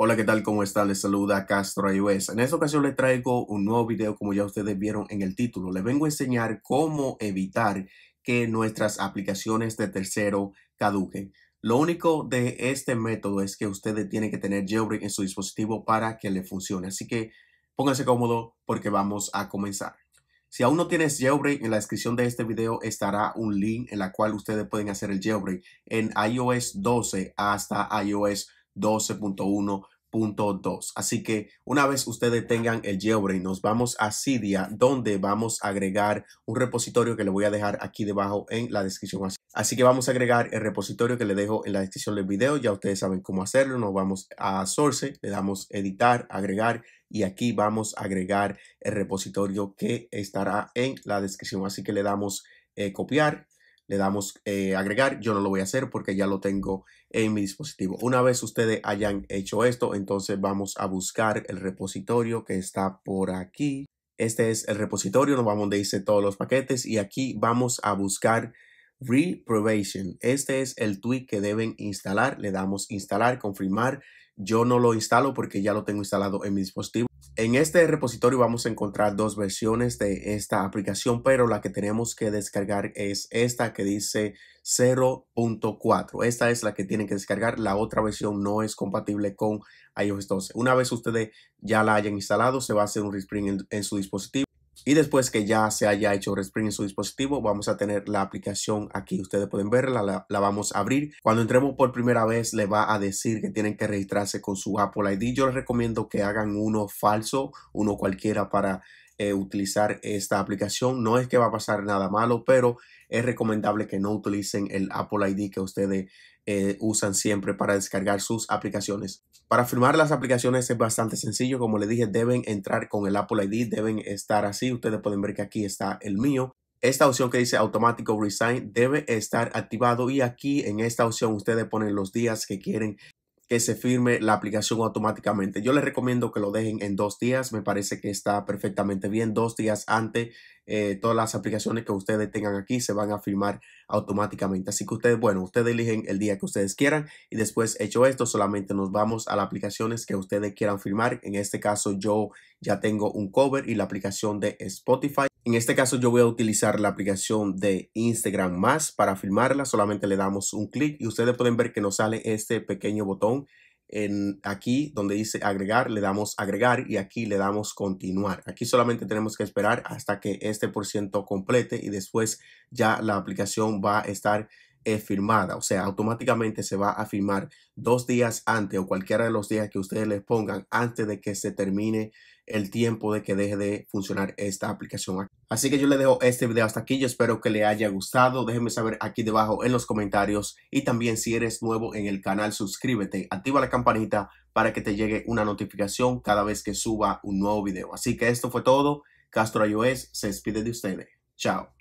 Hola, ¿qué tal? ¿Cómo están? Les saluda Castro iOS. En esta ocasión les traigo un nuevo video como ya ustedes vieron en el título. Les vengo a enseñar cómo evitar que nuestras aplicaciones de tercero caduquen. Lo único de este método es que ustedes tienen que tener jailbreak en su dispositivo para que le funcione. Así que pónganse cómodo porque vamos a comenzar. Si aún no tienes jailbreak, en la descripción de este video estará un link en la cual ustedes pueden hacer el jailbreak en iOS 12 hasta iOS 12.1.2. Así que una vez ustedes tengan el jailbreak, nos vamos a Cydia, donde vamos a agregar un repositorio que le voy a dejar aquí debajo en la descripción. Así que vamos a agregar el repositorio que le dejo en la descripción del video. Ya ustedes saben cómo hacerlo. Nos vamos a Source, le damos editar, agregar y aquí vamos a agregar el repositorio que estará en la descripción. Así que le damos eh, copiar le damos eh, agregar. Yo no lo voy a hacer porque ya lo tengo en mi dispositivo. Una vez ustedes hayan hecho esto, entonces vamos a buscar el repositorio que está por aquí. Este es el repositorio, nos vamos donde dice todos los paquetes y aquí vamos a buscar Reprobation. Este es el tweet que deben instalar. Le damos instalar, confirmar. Yo no lo instalo porque ya lo tengo instalado en mi dispositivo. En este repositorio vamos a encontrar dos versiones de esta aplicación, pero la que tenemos que descargar es esta que dice 0.4. Esta es la que tienen que descargar. La otra versión no es compatible con iOS 12. Una vez ustedes ya la hayan instalado, se va a hacer un resprint en, en su dispositivo. Y después que ya se haya hecho Respring en su dispositivo, vamos a tener la aplicación aquí. Ustedes pueden verla, la, vamos a abrir. Cuando entremos por primera vez, le va a decir que tienen que registrarse con su Apple ID. Yo les recomiendo que hagan uno falso, uno cualquiera para eh, utilizar esta aplicación. No es que va a pasar nada malo, pero es recomendable que no utilicen el Apple ID que ustedes eh, usan siempre para descargar sus aplicaciones. Para firmar las aplicaciones es bastante sencillo. Como les dije, deben entrar con el Apple ID, deben estar así. Ustedes pueden ver que aquí está el mío. Esta opción que dice automático resign debe estar activado y aquí en esta opción ustedes ponen los días que quieren que se firme la aplicación automáticamente. Yo les recomiendo que lo dejen en dos días. Me parece que está perfectamente bien. Dos días antes, eh, todas las aplicaciones que ustedes tengan aquí se van a firmar automáticamente. Así que ustedes, bueno, ustedes eligen el día que ustedes quieran. Y después, hecho esto, solamente nos vamos a las aplicaciones que ustedes quieran firmar. En este caso, yo ya tengo un cover y la aplicación de Spotify. En este caso yo voy a utilizar la aplicación de Instagram más para filmarla. Solamente le damos un clic y ustedes pueden ver que nos sale este pequeño botón en aquí donde dice agregar, le damos agregar y aquí le damos continuar. Aquí solamente tenemos que esperar hasta que este por ciento complete y después ya la aplicación va a estar eh, firmada, o sea, automáticamente se va a firmar dos días antes o cualquiera de los días que ustedes les pongan antes de que se termine el tiempo de que deje de funcionar esta aplicación. Así que yo le dejo este video hasta aquí. Yo espero que le haya gustado. Déjenme saber aquí debajo en los comentarios. Y también si eres nuevo en el canal, suscríbete, activa la campanita para que te llegue una notificación cada vez que suba un nuevo video. Así que esto fue todo. Castro iOS se despide de ustedes. Chao.